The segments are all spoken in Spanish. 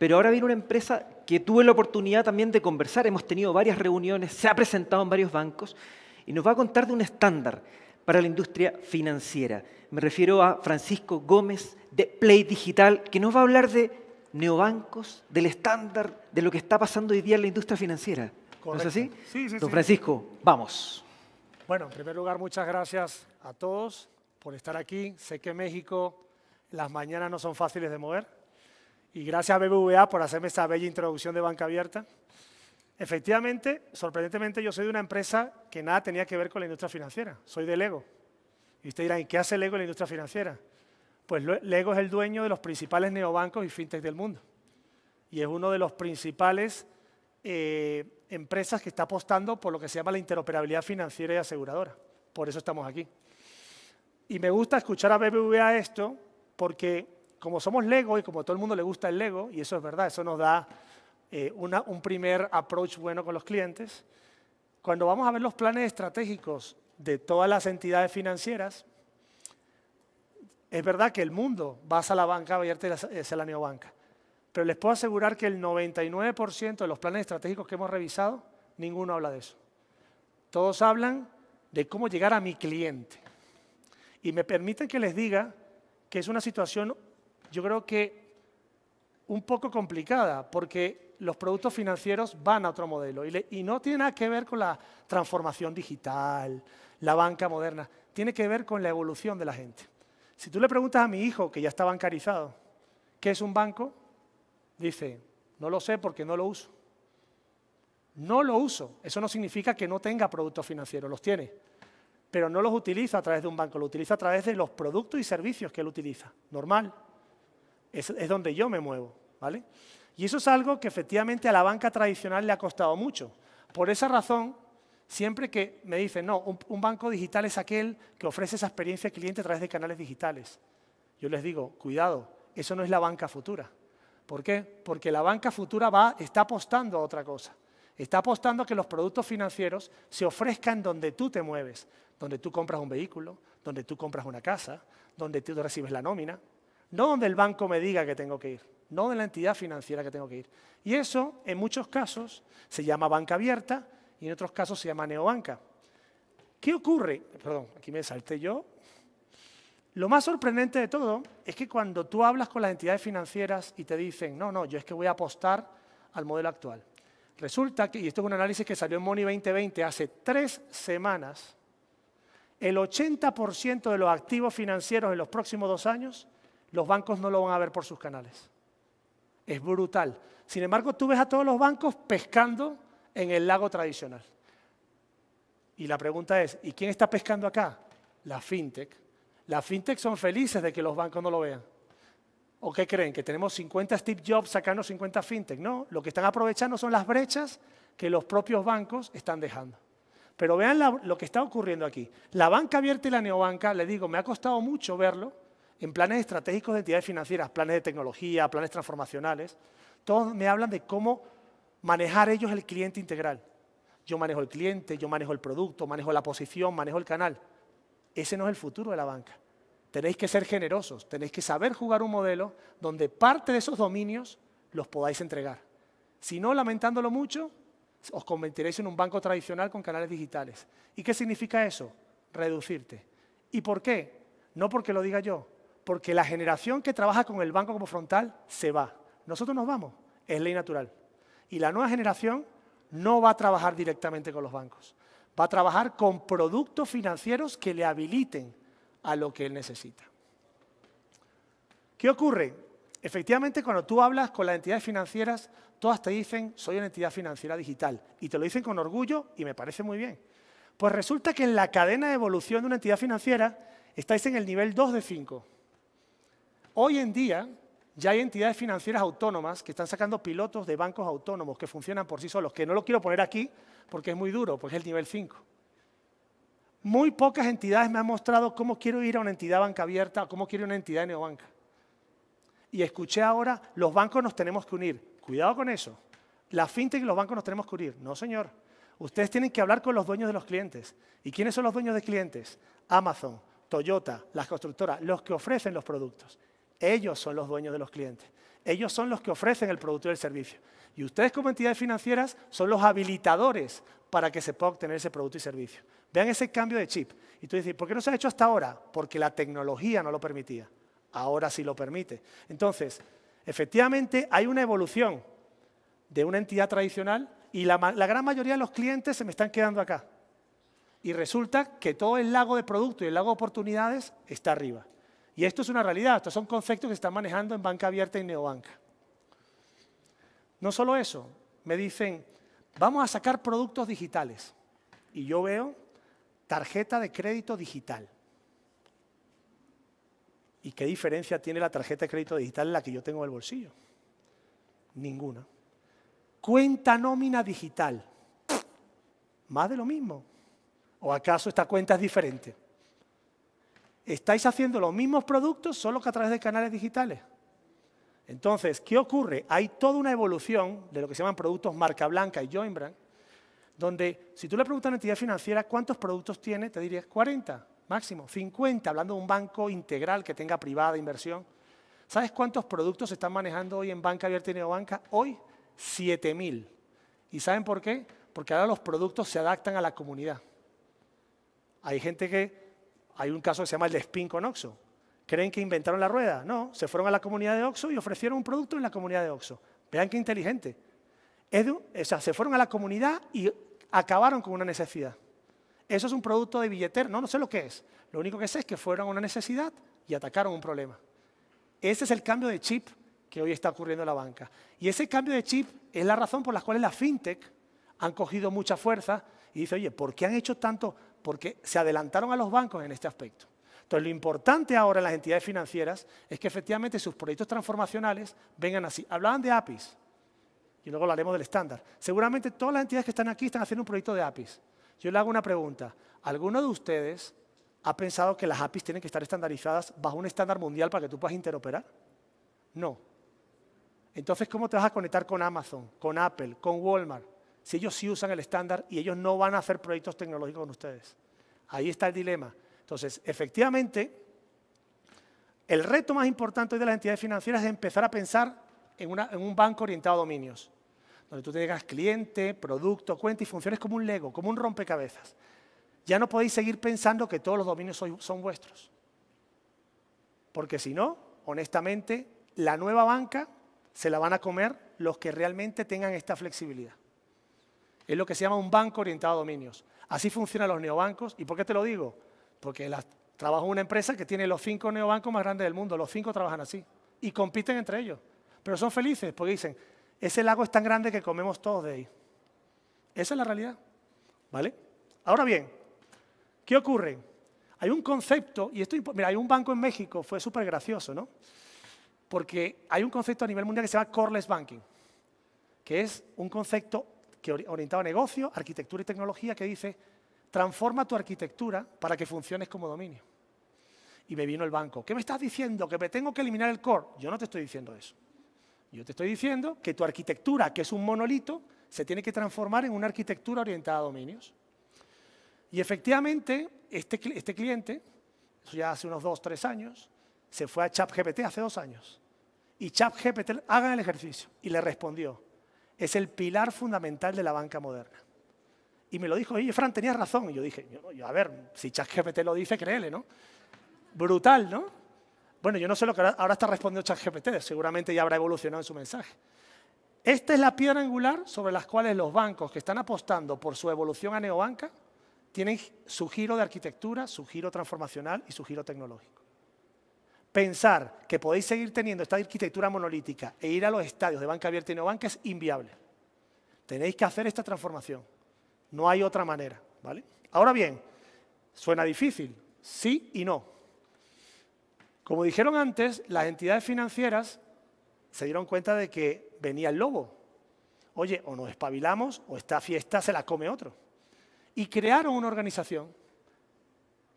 Pero ahora viene una empresa que tuve la oportunidad también de conversar, hemos tenido varias reuniones, se ha presentado en varios bancos y nos va a contar de un estándar para la industria financiera. Me refiero a Francisco Gómez de Play Digital, que nos va a hablar de neobancos, del estándar, de lo que está pasando hoy día en la industria financiera. ¿No es así? Sí, sí, Don Francisco, vamos. Bueno, en primer lugar, muchas gracias a todos por estar aquí. Sé que México, las mañanas no son fáciles de mover y gracias a BBVA por hacerme esta bella introducción de banca abierta. Efectivamente, sorprendentemente, yo soy de una empresa que nada tenía que ver con la industria financiera. Soy de Lego. Y ustedes dirán, ¿y qué hace Lego en la industria financiera? Pues Lego es el dueño de los principales neobancos y fintech del mundo. Y es uno de los principales eh, empresas que está apostando por lo que se llama la interoperabilidad financiera y aseguradora. Por eso estamos aquí. Y me gusta escuchar a BBVA esto porque como somos Lego y como todo el mundo le gusta el Lego, y eso es verdad, eso nos da eh, un primer approach bueno con los clientes, cuando vamos a ver los planes estratégicos de todas las entidades financieras, es verdad que el mundo va a la banca a y a la neobanca, pero les puedo asegurar que el 99% de los planes estratégicos que hemos revisado, ninguno habla de eso. Todos hablan de cómo llegar a mi cliente. Y me permiten que les diga que es una situación yo creo que un poco complicada, porque los productos financieros van a otro modelo y, y no tiene nada que ver con la transformación digital, la banca moderna, tiene que ver con la evolución de la gente. Si tú le preguntas a mi hijo, que ya está bancarizado, ¿qué es un banco? Dice, no lo sé porque no lo uso. No lo uso. Eso no significa que no tenga productos financieros, los tiene. Pero no los utiliza a través de un banco, lo utiliza a través de los productos y servicios que él utiliza. Normal. Es, donde yo me muevo, ¿vale? Y eso es algo que efectivamente a la banca tradicional le ha costado mucho. Por esa razón, siempre que me dicen, no, un, banco digital es aquel que ofrece esa experiencia al cliente a través de canales digitales. Yo les digo, cuidado, eso no es la banca futura. ¿Por qué? Porque la banca futura va, está apostando a otra cosa. Está apostando a que los productos financieros se ofrezcan donde tú te mueves, donde tú compras un vehículo, donde tú compras una casa, donde tú recibes la nómina no donde el banco me diga que tengo que ir, no de la entidad financiera que tengo que ir. Y eso, en muchos casos, se llama banca abierta y en otros casos se llama neobanca. ¿Qué ocurre? Perdón, aquí me salté yo. Lo más sorprendente de todo es que cuando tú hablas con las entidades financieras y te dicen, no, no, yo es que voy a apostar al modelo actual. Resulta que, y esto es un análisis que salió en Money 2020 hace tres semanas, el 80% de los activos financieros en los próximos dos años los bancos no lo van a ver por sus canales. Es brutal. Sin embargo, tú ves a todos los bancos pescando en el lago tradicional. Y la pregunta es, ¿y quién está pescando acá? La fintech. ¿La fintech son felices de que los bancos no lo vean. ¿O qué creen? ¿Que tenemos 50 Steve Jobs sacando 50 fintech? No, lo que están aprovechando son las brechas que los propios bancos están dejando. Pero vean lo que está ocurriendo aquí. La banca abierta y la neobanca, le digo, me ha costado mucho verlo, en planes estratégicos de entidades financieras, planes de tecnología, planes transformacionales, todos me hablan de cómo manejar ellos el cliente integral. Yo manejo el cliente, yo manejo el producto, manejo la posición, manejo el canal. Ese no es el futuro de la banca. Tenéis que ser generosos, tenéis que saber jugar un modelo donde parte de esos dominios los podáis entregar. Si no, lamentándolo mucho, os convertiréis en un banco tradicional con canales digitales. ¿Y qué significa eso? Reducirte. ¿Y por qué? No porque lo diga yo, porque la generación que trabaja con el banco como frontal se va. Nosotros nos vamos, es ley natural. Y la nueva generación no va a trabajar directamente con los bancos, va a trabajar con productos financieros que le habiliten a lo que él necesita. ¿Qué ocurre? Efectivamente, cuando tú hablas con las entidades financieras, todas te dicen, soy una entidad financiera digital. Y te lo dicen con orgullo y me parece muy bien. Pues resulta que en la cadena de evolución de una entidad financiera estáis en el nivel 2 de 5. Hoy en día ya hay entidades financieras autónomas que están sacando pilotos de bancos autónomos que funcionan por sí solos, que no lo quiero poner aquí porque es muy duro, porque es el nivel 5. Muy pocas entidades me han mostrado cómo quiero ir a una entidad banca abierta o cómo quiero ir a una entidad neobanca. Y escuché ahora, los bancos nos tenemos que unir. Cuidado con eso. La fintech y los bancos nos tenemos que unir. No, señor. Ustedes tienen que hablar con los dueños de los clientes. ¿Y quiénes son los dueños de clientes? Amazon, Toyota, las constructoras, los que ofrecen los productos. Ellos son los dueños de los clientes. Ellos son los que ofrecen el producto y el servicio. Y ustedes como entidades financieras son los habilitadores para que se pueda obtener ese producto y servicio. Vean ese cambio de chip. Y tú dices, ¿por qué no se ha hecho hasta ahora? Porque la tecnología no lo permitía. Ahora sí lo permite. Entonces, efectivamente hay una evolución de una entidad tradicional y la, gran mayoría de los clientes se me están quedando acá. Y resulta que todo el lago de producto y el lago de oportunidades está arriba. Y esto es una realidad, estos son conceptos que se están manejando en banca abierta y neobanca. No solo eso, me dicen, vamos a sacar productos digitales. Y yo veo tarjeta de crédito digital. ¿Y qué diferencia tiene la tarjeta de crédito digital en la que yo tengo en el bolsillo? Ninguna. Cuenta nómina digital. Más de lo mismo. ¿O acaso esta cuenta es diferente? estáis haciendo los mismos productos solo que a través de canales digitales. Entonces, ¿qué ocurre? Hay toda una evolución de lo que se llaman productos marca blanca y join brand, donde si tú le preguntas a una entidad financiera cuántos productos tiene, te dirías 40, máximo, 50, hablando de un banco integral que tenga privada inversión. ¿Sabes cuántos productos se están manejando hoy en banca abierta y neobanca? Hoy, 7.000. ¿Y saben por qué? Porque ahora los productos se adaptan a la comunidad. Hay gente que hay un caso que se llama el de spin con Oxo. ¿Creen que inventaron la rueda? No, se fueron a la comunidad de Oxo y ofrecieron un producto en la comunidad de Oxo. Vean qué inteligente. o sea, se fueron a la comunidad y acabaron con una necesidad. Eso es un producto de billeter. no, no sé lo que es. Lo único que sé es que fueron a una necesidad y atacaron un problema. Ese es el cambio de chip que hoy está ocurriendo en la banca. Y ese cambio de chip es la razón por la cual las fintech han cogido mucha fuerza y dice, oye, ¿por qué han hecho tanto? porque se adelantaron a los bancos en este aspecto. Entonces, lo importante ahora en las entidades financieras es que efectivamente sus proyectos transformacionales vengan así. Hablaban de APIs, y luego hablaremos del estándar. Seguramente todas las entidades que están aquí están haciendo un proyecto de APIs. Yo le hago una pregunta. ¿Alguno de ustedes ha pensado que las APIs tienen que estar estandarizadas bajo un estándar mundial para que tú puedas interoperar? No. Entonces, ¿cómo te vas a conectar con Amazon, con Apple, con Walmart? si ellos sí usan el estándar y ellos no van a hacer proyectos tecnológicos con ustedes. Ahí está el dilema. Entonces, efectivamente, el reto más importante de las entidades financieras es empezar a pensar en, un banco orientado a dominios, donde tú tengas cliente, producto, cuenta y funciones como un Lego, como un rompecabezas. Ya no podéis seguir pensando que todos los dominios son vuestros. Porque si no, honestamente, la nueva banca se la van a comer los que realmente tengan esta flexibilidad. Es lo que se llama un banco orientado a dominios. Así funcionan los neobancos. ¿Y por qué te lo digo? Porque la, trabajo en una empresa que tiene los cinco neobancos más grandes del mundo. Los cinco trabajan así y compiten entre ellos. Pero son felices porque dicen, ese lago es tan grande que comemos todos de ahí. Esa es la realidad. ¿Vale? Ahora bien, ¿qué ocurre? Hay un concepto, y esto, mira, hay un banco en México, fue súper gracioso, ¿no? Porque hay un concepto a nivel mundial que se llama Coreless Banking, que es un concepto que orientado a negocio, arquitectura y tecnología, que dice, transforma tu arquitectura para que funciones como dominio. Y me vino el banco, ¿qué me estás diciendo? Que me tengo que eliminar el core. Yo no te estoy diciendo eso. Yo te estoy diciendo que tu arquitectura, que es un monolito, se tiene que transformar en una arquitectura orientada a dominios. Y efectivamente, este, este cliente, eso ya hace unos dos, tres años, se fue a ChatGPT hace dos años. Y ChatGPT, hagan el ejercicio, y le respondió, es el pilar fundamental de la banca moderna. Y me lo dijo, oye, Fran, tenías razón. Y yo dije, a ver, si ChatGPT lo dice, créele, ¿no? Brutal, ¿no? Bueno, yo no sé lo que ahora está respondiendo ChatGPT, seguramente ya habrá evolucionado en su mensaje. Esta es la piedra angular sobre las cuales los bancos que están apostando por su evolución a neobanca tienen su giro de arquitectura, su giro transformacional y su giro tecnológico pensar que podéis seguir teniendo esta arquitectura monolítica e ir a los estadios de banca abierta y no banca es inviable. Tenéis que hacer esta transformación. No hay otra manera. ¿vale? Ahora bien, suena difícil, sí y no. Como dijeron antes, las entidades financieras se dieron cuenta de que venía el lobo. Oye, o nos espabilamos o esta fiesta se la come otro. Y crearon una organización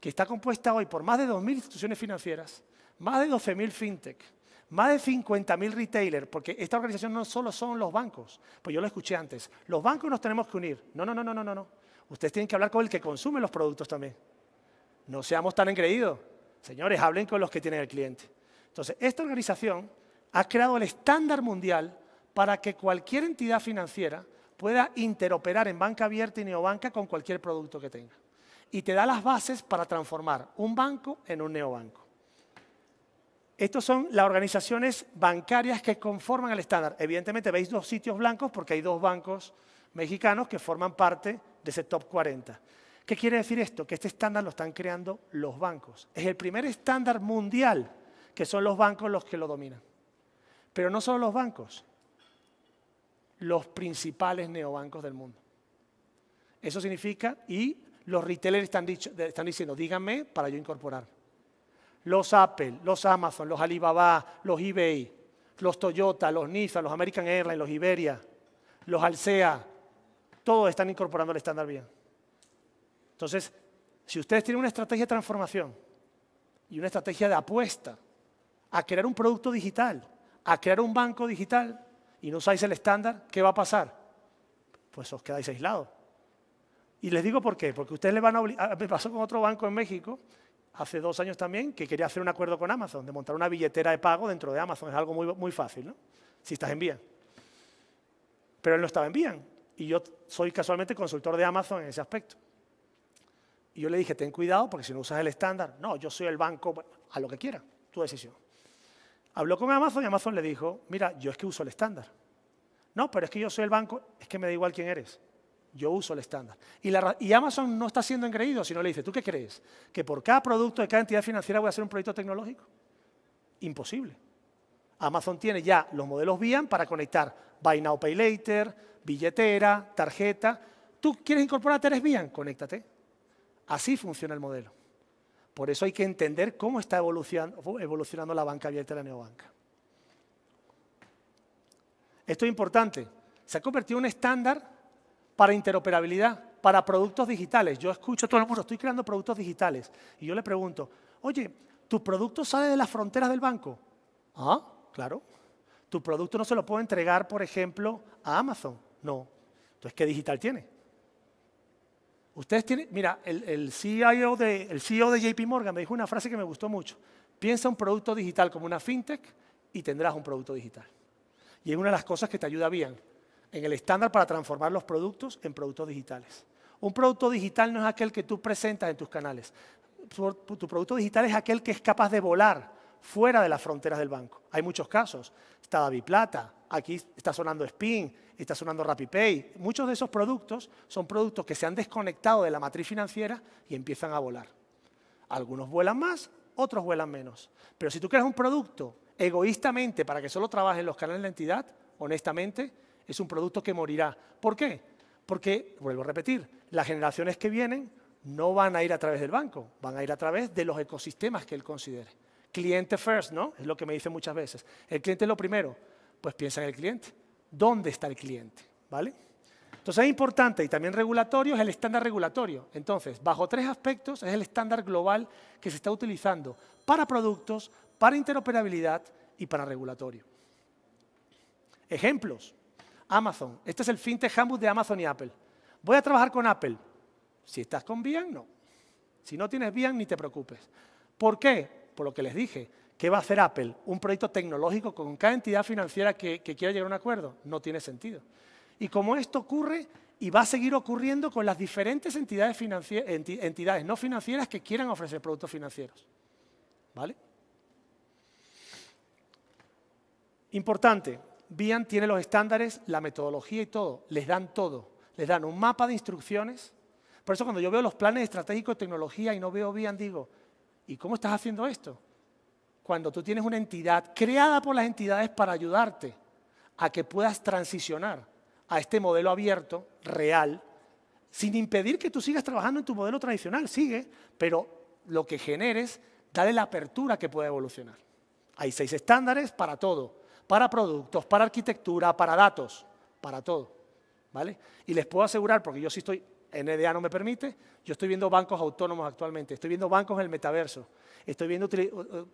que está compuesta hoy por más de 2.000 instituciones financieras más de 12.000 fintech, más de 50.000 retailers, porque esta organización no solo son los bancos, pues yo lo escuché antes, los bancos nos tenemos que unir. No, no, no, no, no, no. Ustedes tienen que hablar con el que consume los productos también. No seamos tan engreídos. Señores, hablen con los que tienen el cliente. Entonces, esta organización ha creado el estándar mundial para que cualquier entidad financiera pueda interoperar en banca abierta y neobanca con cualquier producto que tenga. Y te da las bases para transformar un banco en un neobanco. Estos son las organizaciones bancarias que conforman el estándar. Evidentemente veis dos sitios blancos porque hay dos bancos mexicanos que forman parte de ese top 40. ¿Qué quiere decir esto? Que este estándar lo están creando los bancos. Es el primer estándar mundial que son los bancos los que lo dominan. Pero no solo los bancos, los principales neobancos del mundo. Eso significa, y los retailers están, están diciendo, díganme para yo incorporar los Apple, los Amazon, los Alibaba, los eBay, los Toyota, los Nissan, los American Airlines, los Iberia, los Alsea, todos están incorporando el estándar bien. Entonces, si ustedes tienen una estrategia de transformación y una estrategia de apuesta a crear un producto digital, a crear un banco digital y no usáis el estándar, ¿qué va a pasar? Pues os quedáis aislados. Y les digo por qué, porque ustedes le van a obligar, me pasó con otro banco en México, hace dos años también que quería hacer un acuerdo con Amazon, de montar una billetera de pago dentro de Amazon. Es algo muy, muy fácil, ¿no? Si estás en vía. Pero él no estaba en vía Y yo soy casualmente consultor de Amazon en ese aspecto. Y yo le dije, ten cuidado porque si no usas el estándar, no, yo soy el banco, a lo que quiera, tu decisión. Habló con Amazon y Amazon le dijo, mira, yo es que uso el estándar. No, pero es que yo soy el banco, es que me da igual quién eres yo uso el estándar. Y, Amazon no está siendo engreído, sino le dice, ¿tú qué crees? ¿Que por cada producto de cada entidad financiera voy a hacer un proyecto tecnológico? Imposible. Amazon tiene ya los modelos BIAN para conectar Buy Now, Pay Later, billetera, tarjeta. ¿Tú quieres incorporar tres BIAN? Conéctate. Así funciona el modelo. Por eso hay que entender cómo está evolucionando, la banca abierta y la neobanca. Esto es importante. Se ha convertido en un estándar para interoperabilidad, para productos digitales. Yo escucho a todo el mundo, estoy creando productos digitales. Y yo le pregunto, oye, ¿tu producto sale de las fronteras del banco? Ah, claro. ¿Tu producto no se lo puedo entregar, por ejemplo, a Amazon? No. Entonces, ¿qué digital tiene? Ustedes tienen, mira, el, CIO el CEO de JP Morgan me dijo una frase que me gustó mucho. Piensa un producto digital como una fintech y tendrás un producto digital. Y es una de las cosas que te ayuda bien en el estándar para transformar los productos en productos digitales. Un producto digital no es aquel que tú presentas en tus canales. Tu, producto digital es aquel que es capaz de volar fuera de las fronteras del banco. Hay muchos casos. Está David aquí está sonando Spin, está sonando RappiPay. Muchos de esos productos son productos que se han desconectado de la matriz financiera y empiezan a volar. Algunos vuelan más, otros vuelan menos. Pero si tú creas un producto egoístamente para que solo trabaje en los canales de la entidad, honestamente, es un producto que morirá. ¿Por qué? Porque, vuelvo a repetir, las generaciones que vienen no van a ir a través del banco, van a ir a través de los ecosistemas que él considere. Cliente first, ¿no? Es lo que me dicen muchas veces. El cliente es lo primero. Pues piensa en el cliente. ¿Dónde está el cliente? ¿Vale? Entonces es importante y también regulatorio es el estándar regulatorio. Entonces, bajo tres aspectos es el estándar global que se está utilizando para productos, para interoperabilidad y para regulatorio. Ejemplos. Amazon. Este es el FinTech Handbook de Amazon y Apple. Voy a trabajar con Apple. Si estás con Bian, no. Si no tienes Bian, ni te preocupes. ¿Por qué? Por lo que les dije. ¿Qué va a hacer Apple? Un proyecto tecnológico con cada entidad financiera que, quiera llegar a un acuerdo. No tiene sentido. Y como esto ocurre y va a seguir ocurriendo con las diferentes entidades, entidades no financieras que quieran ofrecer productos financieros. ¿Vale? Importante, Bian tiene los estándares, la metodología y todo. Les dan todo. Les dan un mapa de instrucciones. Por eso cuando yo veo los planes estratégicos de tecnología y no veo Bian, digo, ¿y cómo estás haciendo esto? Cuando tú tienes una entidad creada por las entidades para ayudarte a que puedas transicionar a este modelo abierto, real, sin impedir que tú sigas trabajando en tu modelo tradicional, sigue, pero lo que generes, dale la apertura que pueda evolucionar. Hay seis estándares para todo para productos, para arquitectura, para datos, para todo. ¿Vale? Y les puedo asegurar, porque yo sí estoy, NDA no me permite, yo estoy viendo bancos autónomos actualmente, estoy viendo bancos en el metaverso, estoy viendo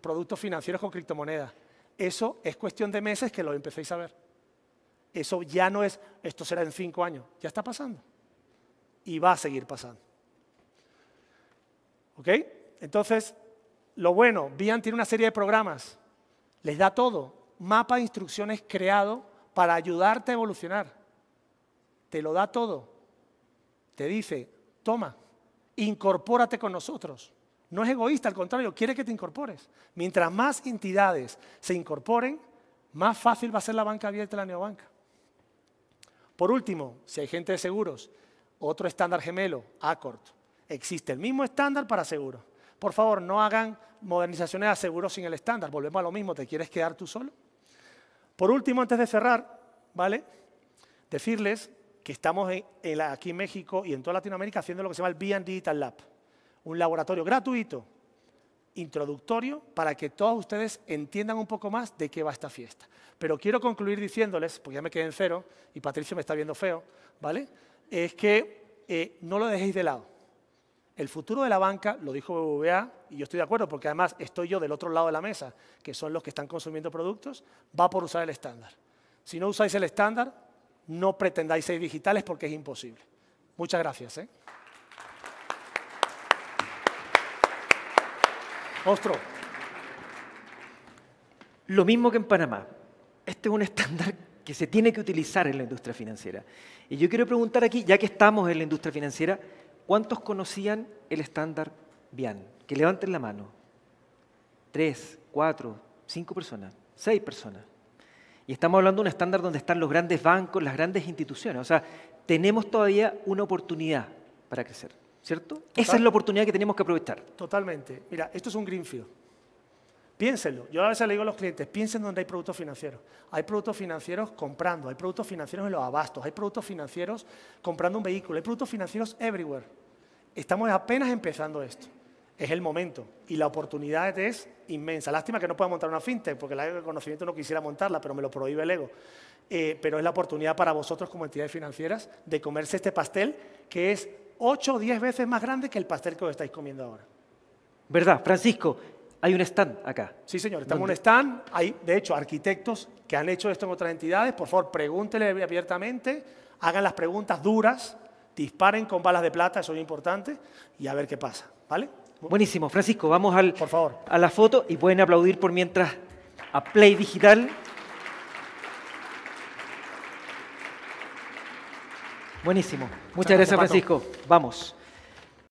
productos financieros con criptomonedas. Eso es cuestión de meses que lo empecéis a ver. Eso ya no es, esto será en cinco años, ya está pasando. Y va a seguir pasando. ¿Ok? Entonces, lo bueno, Bian tiene una serie de programas, les da todo, mapa de instrucciones creado para ayudarte a evolucionar. Te lo da todo. Te dice, toma, incorpórate con nosotros. No es egoísta, al contrario, quiere que te incorpores. Mientras más entidades se incorporen, más fácil va a ser la banca abierta y la neobanca. Por último, si hay gente de seguros, otro estándar gemelo, Accord. Existe el mismo estándar para seguros. Por favor, no hagan modernizaciones de seguros sin el estándar. Volvemos a lo mismo, ¿te quieres quedar tú solo? Por último, antes de cerrar, ¿vale? Decirles que estamos aquí en México y en toda Latinoamérica haciendo lo que se llama el and Digital Lab, un laboratorio gratuito, introductorio, para que todos ustedes entiendan un poco más de qué va esta fiesta. Pero quiero concluir diciéndoles, porque ya me quedé en cero y Patricio me está viendo feo, ¿vale? Es que eh, no lo dejéis de lado. El futuro de la banca, lo dijo BBVA, y yo estoy de acuerdo, porque además estoy yo del otro lado de la mesa, que son los que están consumiendo productos, va por usar el estándar. Si no usáis el estándar, no pretendáis ser digitales porque es imposible. Muchas gracias. ¿eh? Ostro. Lo mismo que en Panamá. Este es un estándar que se tiene que utilizar en la industria financiera. Y yo quiero preguntar aquí, ya que estamos en la industria financiera, ¿Cuántos conocían el estándar Bian? Que levanten la mano. Tres, cuatro, cinco personas, seis personas. Y estamos hablando de un estándar donde están los grandes bancos, las grandes instituciones. O sea, tenemos todavía una oportunidad para crecer, ¿cierto? Esa es la oportunidad que tenemos que aprovechar. Totalmente. Mira, esto es un greenfield. Piénsenlo. Yo a veces le digo a los clientes, piensen dónde hay productos financieros. Hay productos financieros comprando, hay productos financieros en los abastos, hay productos financieros comprando un vehículo, hay productos financieros everywhere. Estamos apenas empezando esto. Es el momento y la oportunidad es inmensa. Lástima que no pueda montar una fintech, porque la de conocimiento no quisiera montarla, pero me lo prohíbe el ego. Eh, pero es la oportunidad para vosotros como entidades financieras de comerse este pastel que es 8 o 10 veces más grande que el pastel que os estáis comiendo ahora. ¿Verdad, Francisco? Hay un stand acá. Sí, señor, estamos en un stand. Hay, de hecho, arquitectos que han hecho esto en otras entidades. Por favor, pregúntele abiertamente, hagan las preguntas duras, disparen con balas de plata, eso es importante, y a ver qué pasa. ¿Vale? Buenísimo, Francisco, vamos al, a la foto y pueden aplaudir por mientras a Play Digital. Buenísimo. Muchas gracias, Francisco. Vamos.